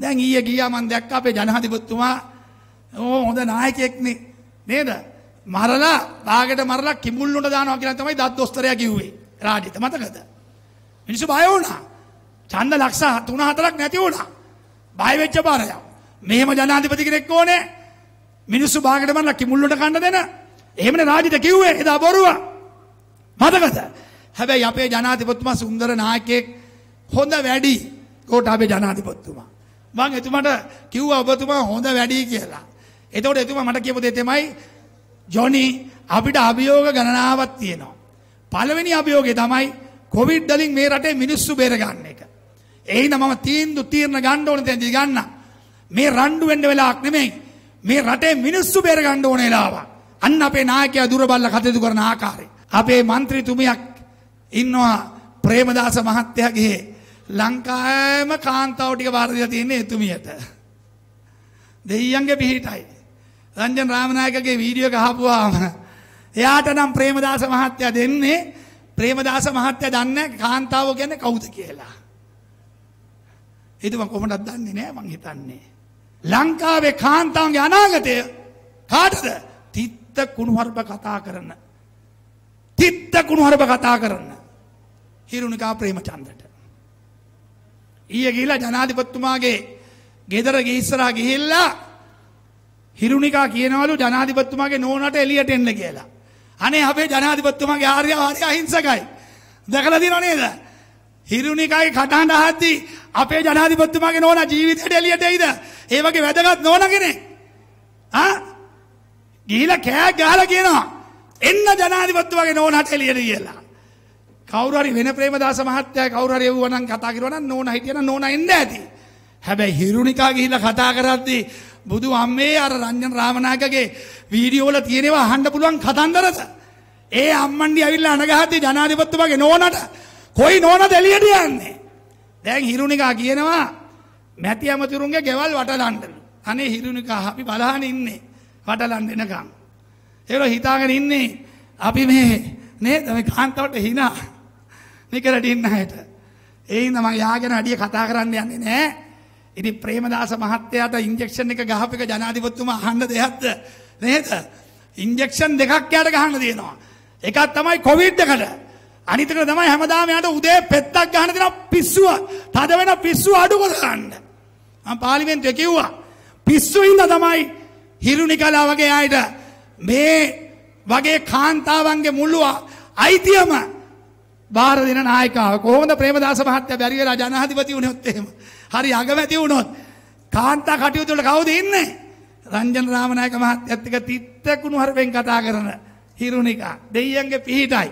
දැන් ඊයේ ගියා මම දැක්ක අපේ ජනාධිපතිතුමා ඕ හොඳ නායකයෙක්නේ නේද? මරලා දාගට මරලා කිඹුල් උණ්ඩ දානවා කියලා තමයි දත් දොස්තරයා කිව්වේ. රාජිත මතකද? මිනිස්සු බය වුණා. ඡන්ද ලක්ෂ 3 4ක් නැති වුණා. බය වෙච්ච බාරයක්. මෙහෙම ජනාධිපති කෙනෙක් ඕනේ. මිනිස්සු බාගට මරලා කිඹුල් උණ්ඩ කන්න දෙන. එහෙමනේ රාජිත කිව්වේ එදා බොරුව. මතකද? හැබැයි අපේ ජනාධිපතිතුමා සුන්දර නායකයෙක් හොඳ වැඩි. කොට අපේ ජනාධිපතිතුමා මං එතුමට කිව්වා ඔබතුමා හොඳ වැඩි කියලා. එතකොට එතුමා මට කියපු දෙය තමයි ජොනි අපිට අභියෝග ගණනාවක් තියෙනවා. පළවෙනි අභියෝගය තමයි කොවිඩ් වලින් මේ රටේ මිනිස්සු බේරගන්න එක. ඒ හින්දා මම තීන්දුව తీරන ගන්න ඕන තැනදී ගන්න. මේ රණ්ඩු වෙන්න වෙලාවක් නෙමෙයි. මේ රටේ මිනිස්සු බේරගන්න ඕන වෙලාවක්. අන්න අපේ නායකයා දුරබල්ල කටයුතු කරන ආකාරය. අපේ മന്ത്രിතුමියක් ඉන්නවා ප්‍රේමදාස මහත්තයාගේ ලංකාවේම කාන්තාව ටික බාර දීලා තියෙන්නේ එතුමියට. දෙයියන්ගේ පිහිටයි. රංජන් රාමනායකගේ වීඩියෝ එක අහපුවාම එයාට නම් ප්‍රේමදාස මහත්තයා දෙන්නේ ප්‍රේමදාස මහත්තයා දන්නේ කාන්තාව කියන්නේ කවුද කියලා. ඒක මම කොහොමද දන්නේ නෑ මං හිතන්නේ. ලංකාවේ කාන්තාවන්ගේ අනාගතය කාටද? තිත්ත කුණුහරුප කතා කරන. තිත්ත කුණුහරුප කතා කරන. හිරුණිකා ප්‍රේමචන්දට. ඊය ගිහිලා ජනාධිපතිතුමාගේ ගෙදර ගිහිස්සරහා ගිහිල්ලා හිරුනිකා කියනවලු ජනාධිපතිතුමාගේ නෝනට එළියට එන්න කියලා. අනේ අපේ ජනාධිපතිතුමාගේ ආර්ය ආර්ය අහිංසකයි. දැකලා තියෙනව නේද? හිරුනිකාගේ කටහඬ අහද්දී අපේ ජනාධිපතිතුමාගේ නෝනා ජීවිතේට එළියට එයිද? ඒ වගේ වැදගත් නෝන කෙනෙක්. ආ? ගිහිලා කෑ ගහලා කියනවා. එන්න ජනාධිපතිතුමාගේ නෝනාට එළියට කියලා. කවුරුහරි වෙන ප්‍රේමදාස මහත්තයා කවුරුහරි එවුවා නම් කතා කරුවා නම් නෝනා හිටියනම් නෝනා එන්න ඇති. හැබැයි හිරුනිකා ගිහිල්ලා කතා කරද්දී බුදු අම්මේ අර රංජන රාමනායකගේ වීඩියෝ වල තියෙනවා අහන්න පුළුවන් කතන්දරස. ඒ අම්මන්ඩි ඇවිල්ලා අනගහද්දී ජනාධිපතිතුමාගේ නෝනට කොයි නෝනද එළියට යන්නේ? දැන් හිරුනිකා කියනවා මැති ඇමතිවරුන්ගේ ගෙවල් වටලන්නලු. අනේ හිරුනිකා අපි බලහන් ඉන්නේ වටලන්න එනකම්. ඒගොල්ලෝ හිතාගෙන ඉන්නේ අපි මේ නේද මේ කාන්තාවට hina නිකරට ඉන්න අයට. ඒ හින්දා මම යාගෙන අඩිය කතා කරන්න යන්නේ නැහැ. ඉතින් ප්‍රේමදාස මහත්තයාට ඉන්ජෙක්ෂන් එක ගහපු එක ජනාධිපතිතුමා අහන්න දෙයක්ද නේද? ඉන්ජෙක්ෂන් දෙකක් යාට ගහන්න දෙනවා. එකක් තමයි කොවිඩ් එකට. අනිත් එක තමයි හැමදාම යාට උදේ පෙත්තක් ගහන දෙන පිස්සුව. තද වෙන පිස්සුව අඩු කරගන්න. මම පාර්ලිමේන්තුවේ කිව්වා. පිස්සු හින්දා තමයි හිරුනිකලා වගේ අයට මේ වගේ කාන්තාවන්ගේ මුළුව අයිතියම බාර දෙන නායකාව. කොහොමද ප්‍රේමදාස මහත්තයා බැරි වෙලා ජනාධිපති වුණොත් එහෙම. හරි අගමැති වුණොත් කාන්තා කටයුතු වල කවුද ඉන්නේ? රංජන රාමනායක මහත්තයත් එක්ක තිත්ත කුණුහරුපෙන් කතා කරන හිරුනිකා. දෙයියන්ගේ පිහිටයි.